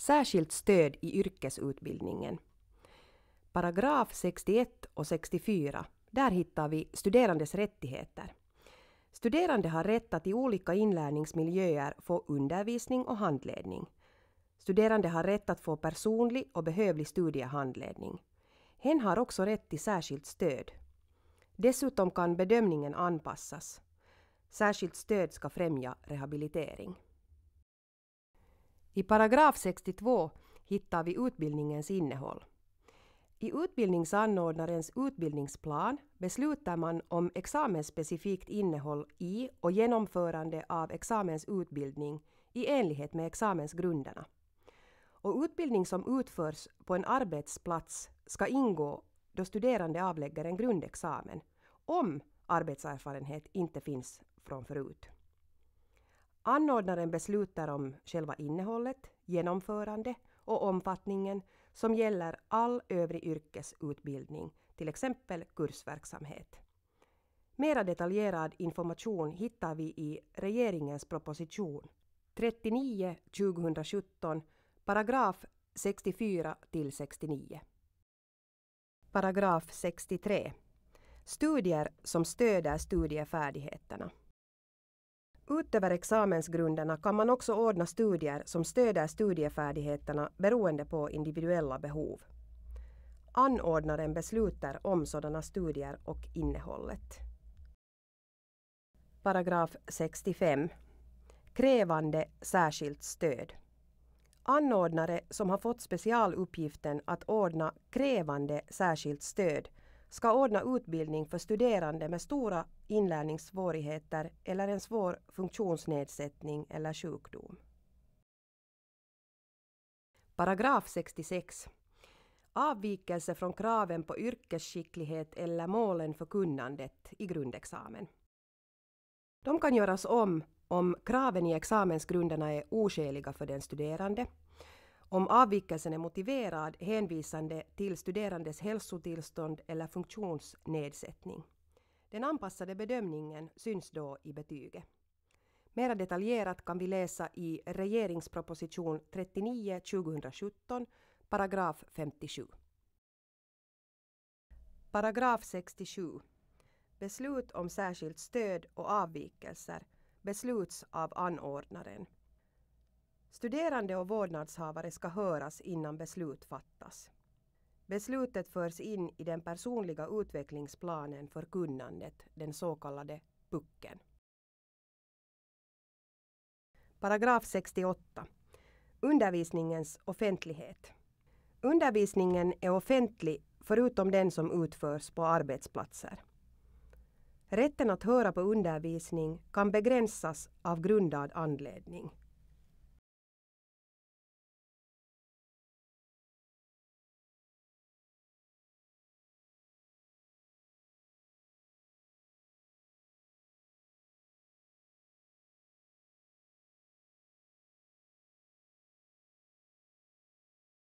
särskilt stöd i yrkesutbildningen. Paragraf 61 och 64, där hittar vi studerandes rättigheter. Studerande har rätt att i olika inlärningsmiljöer få undervisning och handledning. Studerande har rätt att få personlig och behövlig studiehandledning. Hen har också rätt till särskilt stöd. Dessutom kan bedömningen anpassas. Särskilt stöd ska främja rehabilitering. I paragraf 62 hittar vi utbildningens innehåll. I utbildningsanordnarens utbildningsplan beslutar man om examensspecifikt innehåll i och genomförande av examensutbildning i enlighet med examensgrunderna. Och utbildning som utförs på en arbetsplats ska ingå då studerande avlägger en grundexamen, om arbetserfarenhet inte finns från förut. Anordnaren beslutar om själva innehållet, genomförande och omfattningen som gäller all övrig yrkesutbildning, till exempel kursverksamhet. Mera detaljerad information hittar vi i regeringens proposition 39 2017, paragraf 64 till 69. Paragraf 63. Studier som stöder studiefärdigheterna. Utöver examensgrunderna kan man också ordna studier som stöder studiefärdigheterna beroende på individuella behov. Anordnaren beslutar om sådana studier och innehållet. Paragraf 65. Krävande särskilt stöd. Anordnare som har fått specialuppgiften att ordna krävande särskilt stöd ska ordna utbildning för studerande med stora inlärningssvårigheter eller en svår funktionsnedsättning eller sjukdom. Paragraf 66. Avvikelse från kraven på yrkesskicklighet eller målen för kunnandet i grundexamen. De kan göras om om kraven i examensgrunderna är oskäliga för den studerande om avvikelsen är motiverad hänvisande till studerandes hälsotillstånd eller funktionsnedsättning. Den anpassade bedömningen syns då i betyget. Mera detaljerat kan vi läsa i regeringsproposition 39 2017, paragraf 57. Paragraf 67. Beslut om särskilt stöd och avvikelser besluts av anordnaren. Studerande och vårdnadshavare ska höras innan beslut fattas. Beslutet förs in i den personliga utvecklingsplanen för kunnandet, den så kallade pucken. Paragraf 68. Undervisningens offentlighet. Undervisningen är offentlig förutom den som utförs på arbetsplatser. Rätten att höra på undervisning kan begränsas av grundad anledning.